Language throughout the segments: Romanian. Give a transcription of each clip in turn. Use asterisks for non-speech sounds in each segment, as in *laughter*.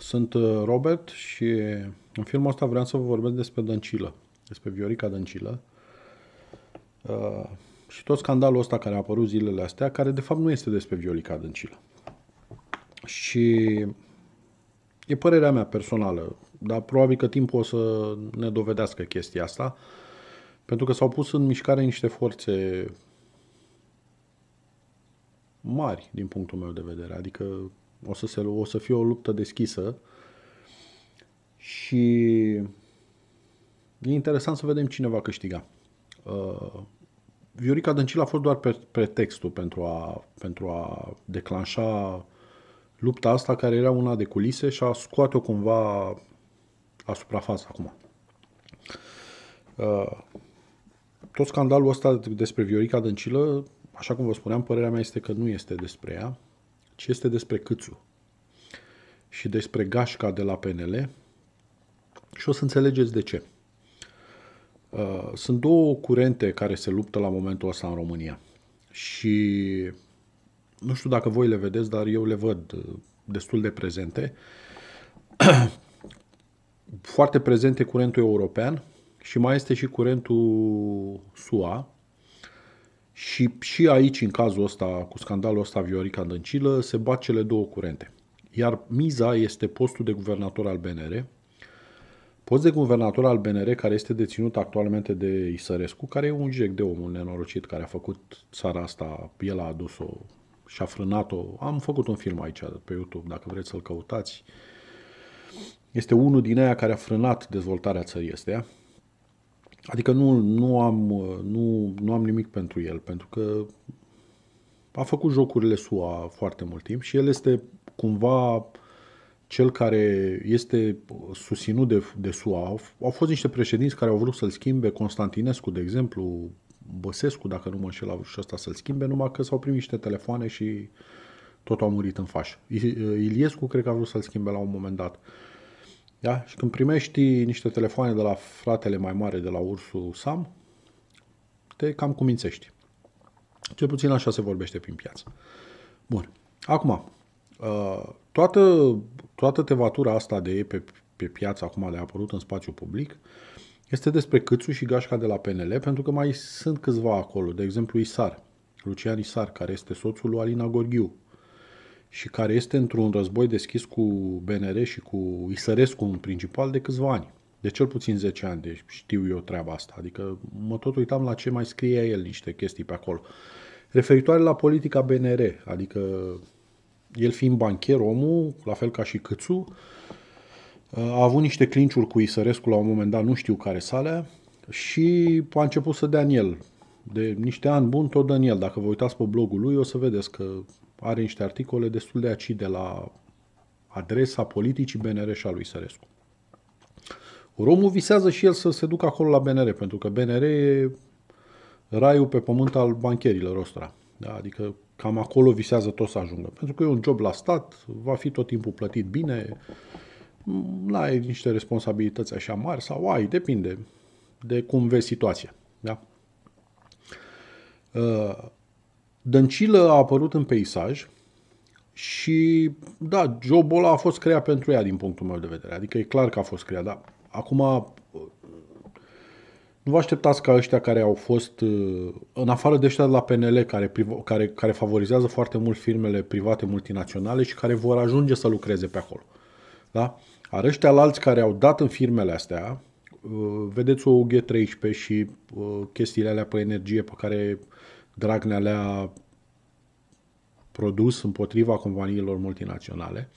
Sunt uh, Robert și în filmul ăsta vreau să vă vorbesc despre Dăncilă, despre Viorica Dăncilă uh, și tot scandalul ăsta care a apărut zilele astea, care de fapt nu este despre Viorica Dăncilă. Și e părerea mea personală, dar probabil că timpul o să ne dovedească chestia asta, pentru că s-au pus în mișcare niște forțe mari din punctul meu de vedere, adică o să, se, o să fie o luptă deschisă și e interesant să vedem cine va câștiga. Uh, Viorica Dăncil a fost doar pre- pretextul pentru a, pentru a declanșa lupta asta care era una de culise și a scoate-o cumva a suprafață acum. Uh, tot scandalul ăsta despre Viorica Dăncilă, așa cum vă spuneam, părerea mea este că nu este despre ea, ci deci este despre Câțu și despre gașca de la PNL și o să înțelegeți de ce. Uh, sunt două curente care se luptă la momentul ăsta în România și nu știu dacă voi le vedeți, dar eu le văd uh, destul de prezente. *clears throat* Foarte prezente curentul european și mai este și curentul SUA, și, și aici, în cazul ăsta, cu scandalul ăsta Viorica Dăncilă, se bat cele două curente. Iar miza este postul de guvernator al BNR, post de guvernator al BNR care este deținut actualmente de Isărescu, care e un jec de omul nenorocit care a făcut țara asta, el a adus-o și a frânat-o. Am făcut un film aici pe YouTube, dacă vreți să-l căutați. Este unul din aia care a frânat dezvoltarea țării astea Adică nu, nu, am, nu, nu am nimic pentru el, pentru că a făcut jocurile SUA foarte mult timp și el este cumva cel care este susținut de, de SUA. Au fost niște președinți care au vrut să-l schimbe, Constantinescu, de exemplu, Băsescu, dacă nu mă înșel, a vrut și asta să-l schimbe, numai că s-au primit niște telefoane și tot au murit în faș. Iliescu cred că a vrut să-l schimbe la un moment dat. Uh, da? Și când primești niște telefoane de la fratele mai mare, de la ursul Sam, te cam cumințești. Cel puțin așa se vorbește prin piață. Bun. Acum, uh, toată, toată tevatura asta de pe, pe piață acum de a apărut în spațiu public este despre Câțu și Gașca de la PNL, pentru că mai sunt câțiva acolo. De exemplu, Isar, Lucian Isar, care este soțul lui Alina Gorghiu, și care este într-un război deschis cu BNR și cu Isărescu în principal de câțiva ani. De cel puțin 10 ani, deci știu eu treaba asta. Adică mă tot uitam la ce mai scrie el niște chestii pe acolo. Referitoare la politica BNR, adică el fiind bancher, omul, la fel ca și Câțu, a avut niște clinciuri cu Isărescu la un moment dat, nu știu care sale, și a început să dea în el. De niște ani bun tot dă în el. Dacă vă uitați pe blogul lui, o să vedeți că are niște articole destul de acide la adresa politicii BNR și a lui Sărescu. Romul visează și el să se ducă acolo la BNR, pentru că BNR e raiul pe pământ al bancherilor ăstora. Da? Adică cam acolo visează tot să ajungă. Pentru că e un job la stat, va fi tot timpul plătit bine, mm, nu ai niște responsabilități așa mari sau ai, depinde de cum vezi situația. Da? Uh, Dăncilă a apărut în peisaj și, da, jobul ăla a fost creat pentru ea din punctul meu de vedere. Adică e clar că a fost creat, dar acum uh, nu vă așteptați ca ăștia care au fost, uh, în afară de ăștia de la PNL, care, care, care favorizează foarte mult firmele private multinaționale și care vor ajunge să lucreze pe acolo. Da? Ar ăștia alți care au dat în firmele astea, uh, vedeți o UG13 și chestiile alea pe energie pe care Dragnea le-a produs împotriva companiilor multinaționale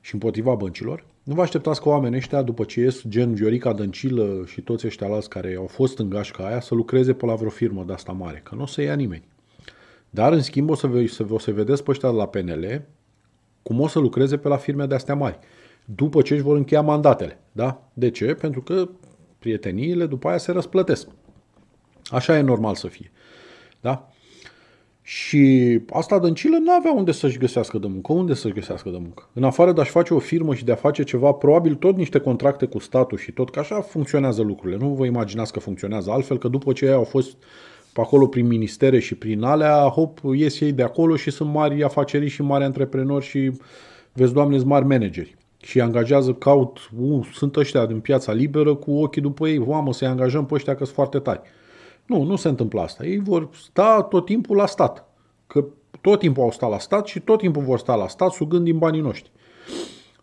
și împotriva băncilor. Nu vă așteptați că oamenii ăștia, după ce ies gen Viorica Dăncilă și toți ăștia alați care au fost în gașca aia, să lucreze pe la vreo firmă de asta mare, că nu o să ia nimeni. Dar, în schimb, o să, să, o să vedeți pe ăștia de la PNL cum o să lucreze pe la firme de astea mari, după ce își vor încheia mandatele. Da? De ce? Pentru că prieteniile după aia se răsplătesc. Așa e normal să fie. Da? Și asta dăncilă nu avea unde să-și găsească de muncă. Unde să-și găsească de muncă? În afară de a-și face o firmă și de a face ceva, probabil tot niște contracte cu statul și tot, că așa funcționează lucrurile. Nu vă imaginați că funcționează altfel, că după ce ei au fost pe acolo prin ministere și prin alea, hop, ies ei de acolo și sunt mari afaceri și mari antreprenori și, vezi, doamne, sunt mari manageri. Și angajează, caut, uh, sunt ăștia din piața liberă cu ochii după ei, vamă, să-i angajăm pe ăștia că sunt foarte tari. Nu, nu se întâmplă asta. Ei vor sta tot timpul la stat. Că tot timpul au stat la stat și tot timpul vor sta la stat sugând din banii noștri.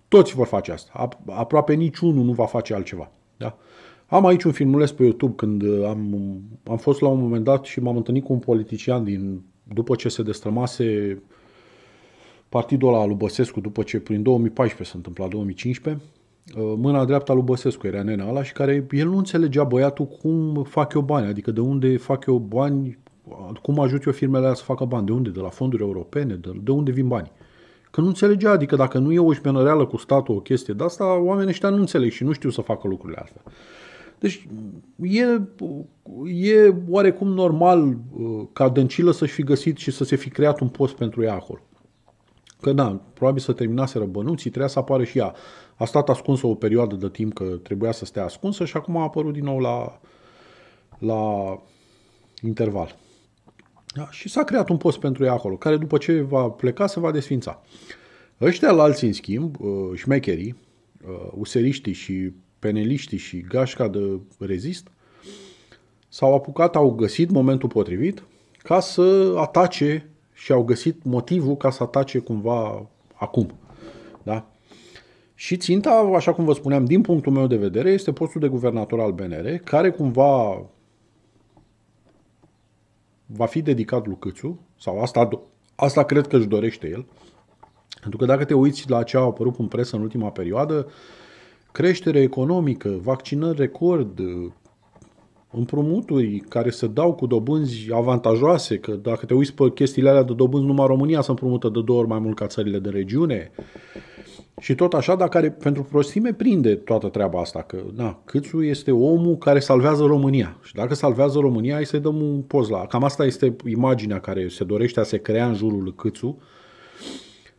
Toți vor face asta. Aproape niciunul nu va face altceva. Da? Am aici un filmuleț pe YouTube când uh, am, am fost la un moment dat și m-am întâlnit cu un politician din, după ce se destrămase partidul ăla lui Băsescu, după ce prin 2014 se întâmpla, 2015, Uh, mâna dreapta lui Băsescu era nena ala și care el nu înțelegea băiatul cum fac eu bani, adică de unde fac eu bani, cum ajut eu firmele să facă bani, de unde, de la fonduri europene, de, de unde vin bani. Că nu înțelegea, adică dacă nu e o șmenăreală cu statul o chestie de asta, oamenii ăștia nu înțeleg și nu știu să facă lucrurile astea. Deci e, e oarecum normal uh, ca Dăncilă să-și fi găsit și să se fi creat un post pentru ea acolo. Că da, probabil să terminase răbănuții, trebuia să apară și ea a stat ascunsă o perioadă de timp că trebuia să stea ascunsă și acum a apărut din nou la, la interval. Da? Și s-a creat un post pentru ea acolo, care după ce va pleca se va desfința. Ăștia la alții, în schimb, uh, șmecherii, uh, useriștii și peneliștii și gașca de rezist, s-au apucat, au găsit momentul potrivit ca să atace și au găsit motivul ca să atace cumva acum. Da? Și ținta, așa cum vă spuneam, din punctul meu de vedere, este postul de guvernator al BNR, care cumva va fi dedicat lui Câțu, sau asta, asta cred că își dorește el, pentru că dacă te uiți la ce a apărut în presă în ultima perioadă, creștere economică, vaccinări record, împrumuturi care se dau cu dobânzi avantajoase, că dacă te uiți pe chestiile alea de dobânzi, numai România se împrumută de două ori mai mult ca țările de regiune, uh, și tot așa, dar care pentru prostime prinde toată treaba asta, că na, Câțu este omul care salvează România. Și dacă salvează România, să-i dăm un poz la... Cam asta este imaginea care se dorește a se crea în jurul Câțu.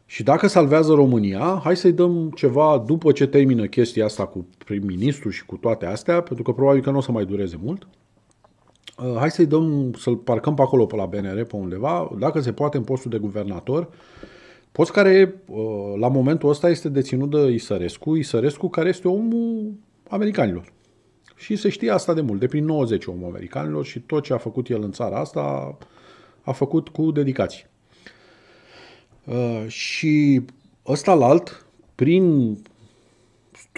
Și dacă salvează România, hai să-i dăm ceva după ce termină chestia asta cu prim-ministru și cu toate astea, pentru că probabil că nu o să mai dureze mult. Uh, hai să-i dăm, să-l parcăm pe acolo, pe la BNR, pe undeva, dacă se poate, în postul de guvernator Post care uh, la momentul ăsta este deținut de Isărescu, Isărescu care este omul americanilor. Și se știe asta de mult, de prin 90 omul americanilor și tot ce a făcut el în țara asta a făcut cu dedicație. Uh, și ăsta la alt, prin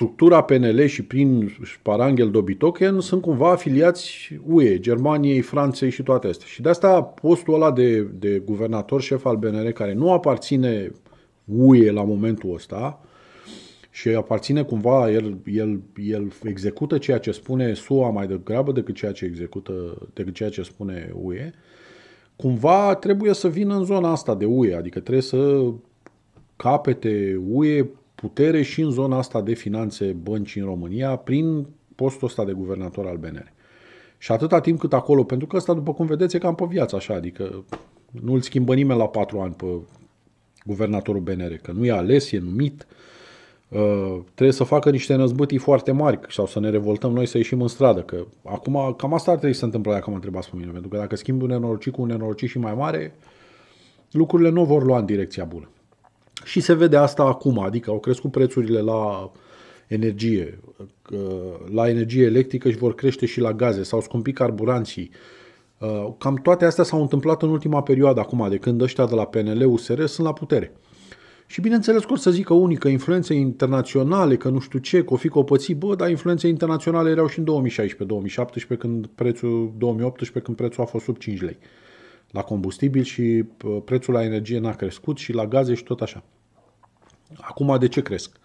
structura PNL și prin Sparangel Dobitoken sunt cumva afiliați UE, Germaniei, Franței și toate astea. Și de asta postul ăla de, de guvernator șef al BNR, care nu aparține UE la momentul ăsta, și aparține cumva, el, el, el execută ceea ce spune SUA mai degrabă decât ceea ce execută, decât ceea ce spune UE, cumva trebuie să vină în zona asta de UE, adică trebuie să capete UE putere și în zona asta de finanțe bănci în România prin postul ăsta de guvernator al BNR. Și atâta timp cât acolo, pentru că asta, după cum vedeți, e cam pe viață așa, adică nu-l schimbă nimeni la patru ani pe guvernatorul BNR, că nu e ales, e numit, uh, trebuie să facă niște năzbâtii foarte mari sau să ne revoltăm noi să ieșim în stradă. Că acum, cam asta ar trebui să se întâmple dacă mă întrebați pe mine, pentru că dacă schimbi un nenorocit cu un nenorocit și mai mare, lucrurile nu vor lua în direcția bună. Și se vede asta acum, adică au crescut prețurile la energie, la energie electrică și vor crește și la gaze, s-au scumpit carburanții. Uh, cam toate astea s-au întâmplat în ultima perioadă acum, de când ăștia de la PNL-USR sunt la putere. Și bineînțeles că o să zică unii că influențe internaționale, că nu știu ce, că o fi copății, bă, dar influențe internaționale erau și în 2016-2017, când prețul, 2018, când prețul a fost sub 5 lei la combustibil și uh, prețul la energie n-a crescut și la gaze și tot așa. Acum de ce cresc?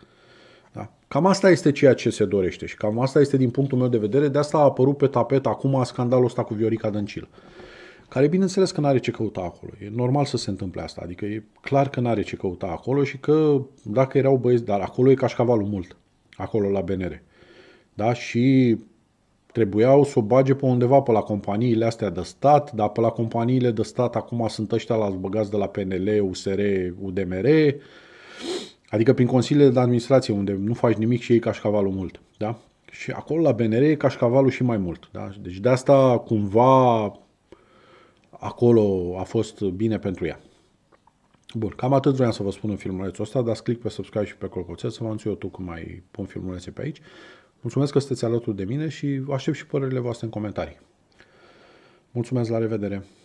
Da? Cam asta este ceea ce se dorește și cam asta este din punctul meu de vedere, de asta a apărut pe tapet acum scandalul ăsta cu Viorica Dăncil. care bineînțeles că nu are ce căuta acolo. E normal să se întâmple asta, adică e clar că nu are ce căuta acolo și că dacă erau băieți, dar acolo e cașcavalul mult, acolo la BNR. Da? Și trebuiau să o bage pe undeva pe la companiile astea de stat, dar pe la companiile de stat acum sunt ăștia la băgați de la PNL, USR, UDMR, adică prin consiliile de administrație unde nu faci nimic și ei cașcavalul mult. Da? Și acolo la BNR e cașcavalul și mai mult. Da? Deci de asta cumva acolo a fost bine pentru ea. Bun, cam atât vreau să vă spun în filmulețul ăsta, dați click pe subscribe și pe clopoțel să vă anunț eu tu cum mai pun filmulețe pe aici. Mulțumesc că sunteți alături de mine și aștept și părerile voastre în comentarii. Mulțumesc, la revedere!